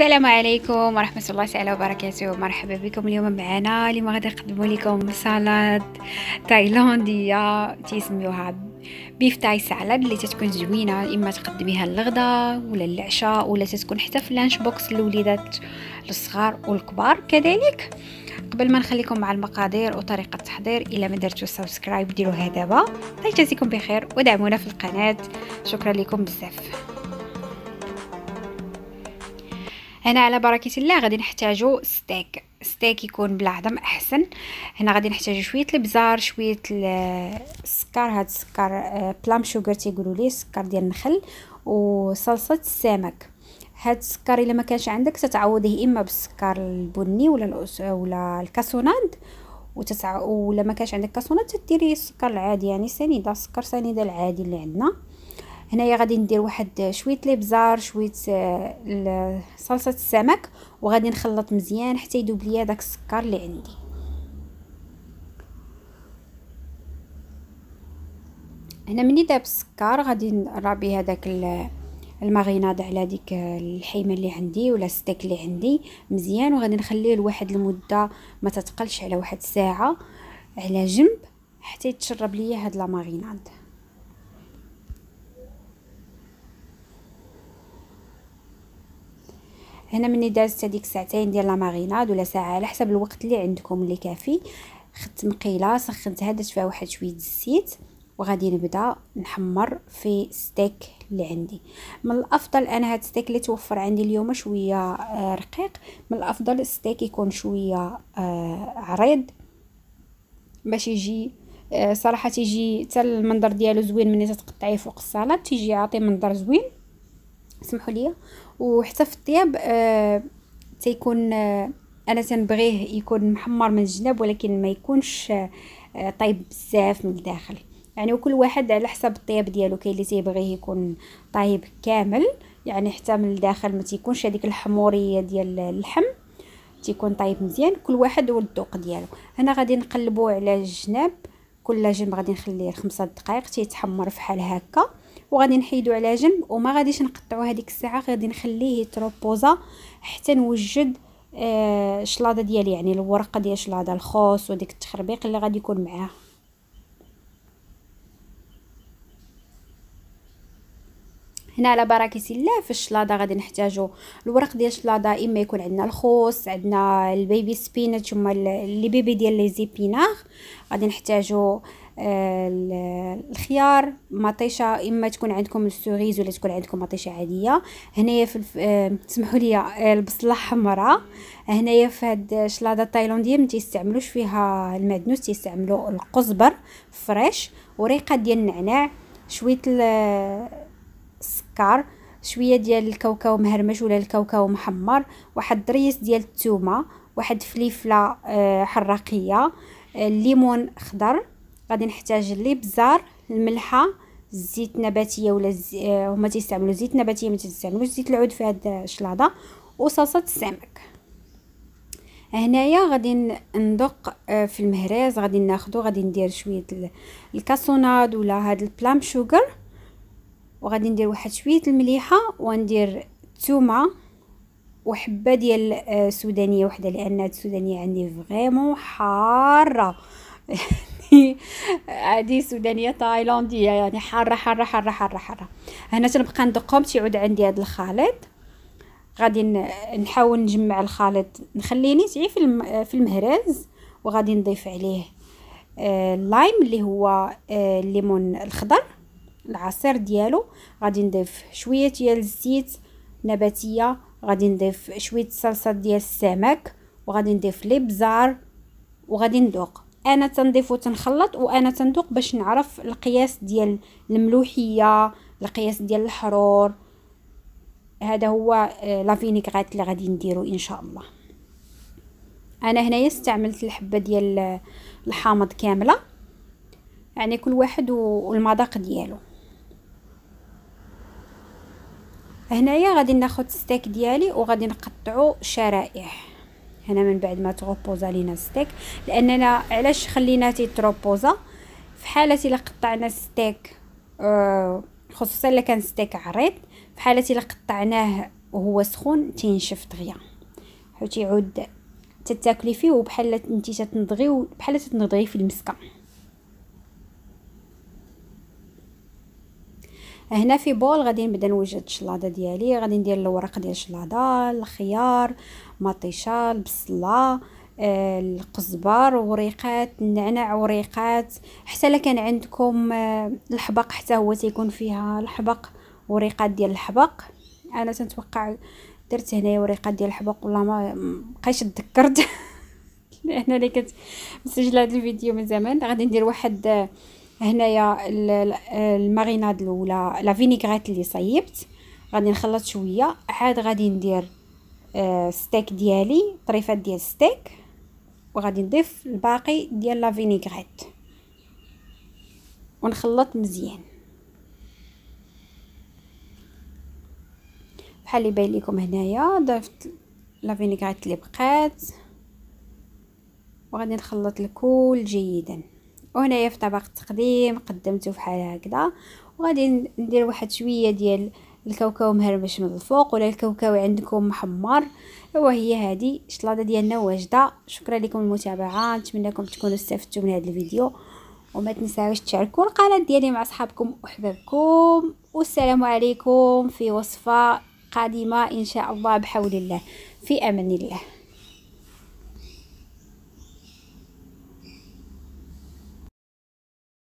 السلام عليكم ورحمة الله تعالى وبركاته مرحبا بكم اليوم معنا اليوم غادي نقدمو لكم سلطة تايلاندية تيسميوها بيف تاي سالاد اللي تتكون زوينه اما تقدميها للغدا ولا للعشاء ولا تتكون حتى في لانش بوكس للوليدات الصغار والكبار كذلك قبل ما نخليكم مع المقادير وطريقه التحضير الا ما درتو سبسكرايب ديروها دابا الله يجازيكم بخير ودعمونا في القناه شكرا لكم بزاف هنا على بركه الله غادي نحتاجو ستيك ستيك يكون بالعظم احسن هنا غادي نحتاجو شويه البزار شويه السكر هاد السكر بلام آه، شوغر تيقولوا ليه السكر ديال النخل وصلصه السمك هاد السكر الا ما كانش عندك تتعوضيه اما بالسكر البني ولا ولا الكاسوناند وتتع... ولا ما كانش عندك كاسونات تديري السكر العادي يعني سنيده السكر سنيده العادي اللي عندنا هنايا غادي ندير واحد شويه ليبزار شويه آه، صلصه السمك وغادي نخلط مزيان حتى يذوب ليا داك السكر اللي عندي هنا مني داب السكر غادي نرابي هذاك الماريناد على ديك الحيمه اللي عندي ولا ستيك اللي عندي مزيان وغادي نخليه لواحد المده ما تتقلش على واحد ساعه على جنب حتى يتشرب ليا هاد لا ماريناد هنا مني دازت هذيك ساعتين ديال لا ماريناد ولا ساعه على حسب الوقت اللي عندكم اللي كافي خدت مقيله سخنتها درت فيها واحد شويه الزيت وغادي نبدا نحمر في ستيك اللي عندي من الافضل انا هاد ستيك اللي توفر عندي اليوم شويه آه، رقيق من الافضل ستيك يكون شويه آه، عريض باش يجي آه، صراحه تيجي حتى المنظر ديالو زوين ملي تتقطعيه فوق السلطه تيجي يعطي منظر زوين سمحوا لي وحتى في الطياب آه تيكون آه انا تنبغيه يكون محمر من الجناب ولكن ما يكونش آه طايب بزاف من الداخل يعني وكل واحد على حسب الطياب ديالو كاين اللي تيبغيه يكون طايب كامل يعني حتى من الداخل ما تيكونش هذيك الحموريه ديال اللحم تيكون طايب مزيان كل واحد والذوق ديالو هنا غادي نقلبو على الجناب كل جنب غادي نخليه خمسة دقائق تيتحمر فحال هكا وغادي نحيدو على جنب وما غاديش نقطعو هذيك الساعه غادي نخليه يتروبوزا حتى نوجد آه شلاضه ديالي يعني الورقه ديال شلاضه الخوص وديك التخربيق اللي غادي يكون معاه هنا على بركه الله في الشلاضه غادي نحتاجو الورق ديال الشلاضه اما يكون عندنا الخوص عندنا البيبي سبينات ثم لي بيبي ديال لي زيبيناغ غادي نحتاجو آه، الخيار مطيشه اما تكون عندكم السوغيز ولا تكون عندكم مطيشه عاديه هنايا في آه، سمحوا لي آه، البصله حمراء هنايا في هاد الشلاضه التايلانديه ما تيستعملوش فيها المعدنوس تيستعملوا القزبر فريش وريقه ديال النعناع شويه السكر شويه ديال الكاوكاو مهرمش ولا الكاوكاو محمر واحد الدريس ديال الثومه واحد فليفله حراقيه الليمون خضر غادي نحتاج الابزار الملحه الزيت النباتيه ولا الزي... آه، هما تيستعملوا زيت نباتيه ما تيستعملوش زيت العود في هاد الشلاضه وصلصه السمك هنايا غادي ندق آه، في المهراز غادي ناخدو غادي ندير شويه الكاسوناد ولا هاد البلام شوغر وغادي ندير واحد شويه المليحه وندير الثومه وحبه ديال آه، سودانيه وحده لان السودانيه عندي فريمون حاره عادي سودانيه تايلانديه يعني حاره حاره حاره حاره حاره هنا تنبقى ندقهم تيعود عندي هذا الخليط غادي نحاول نجمع الخليط نخليه نسعي في في المهرز وغادي نضيف عليه آه، اللايم اللي هو آه، الليمون الخضر العصير ديالو غادي نضيف شويه ديال الزيت نباتيه غادي نضيف شويه صلصه ديال السمك وغادي نضيف لي بزار وغادي ندوق انا تنضيف وتنخلط وانا تندوق باش نعرف القياس ديال الملوحيه القياس ديال الحرور هذا هو آه، لافينيغرات اللي غادي نديرو ان شاء الله انا هنايا استعملت الحبه ديال آه، الحامض كامله يعني كل واحد والمذاق ديالو هنايا غادي ناخد ستيك ديالي وغادي نقطعو شرائح هنا من بعد ما تغوبوزا لينا ستيك لاننا علاش خلينا تيتروبوزا في حاله الا قطعنا ستيك آه خصوصا الا كان ستيك عريض في حاله الا قطعناه وهو سخون تينشف دغيا حيت يعود تتاكلي فيه وبحال انت تتنضغي وبحال تتنضغي في المسكه هنا في بول غادي نبدا نوجد الشلاضه ديالي غادي ندير الورق ديال الشلاضه الخيار مطيشه البصله آه، القزبر وريقات النعناع وريقات حتى الا كان عندكم آه، الحبق حتى هو تيكون فيها الحبق وريقات ديال الحبق انا تنتوقع درت هنايا وريقات ديال الحبق والله ما بقيتش تذكرت انا اللي كنت مسجله هذا الفيديو من زمان غادي ندير واحد آه، هنايا الماريناد الاولى لا فينيغريت اللي صيبت غادي نخلط شويه عاد غادي ندير آه، ستيك ديالي طريفات ديال ستيك وغادي نضيف الباقي ديال لا فينيغريت ونخلط مزيان بحال اللي باين لكم هنايا ضفت لا فينيغريت اللي بقات وغادي نخلط الكل جيدا وهنايا في طبق التقديم قدمته بحال هكذا وغادي ندير واحد شويه ديال الكاوكاو مهربش من الفوق ولا الكاوكاو عندكم محمر وهي هذه الشلاضه ديالنا واجده شكرا لكم المتابعه نتمنى لكم تكونوا استفدتوا من هذا الفيديو وما تنساوش تشاركوا القناه ديالي مع اصحابكم وحبابكم والسلام عليكم في وصفه قادمه ان شاء الله بحول الله في امان الله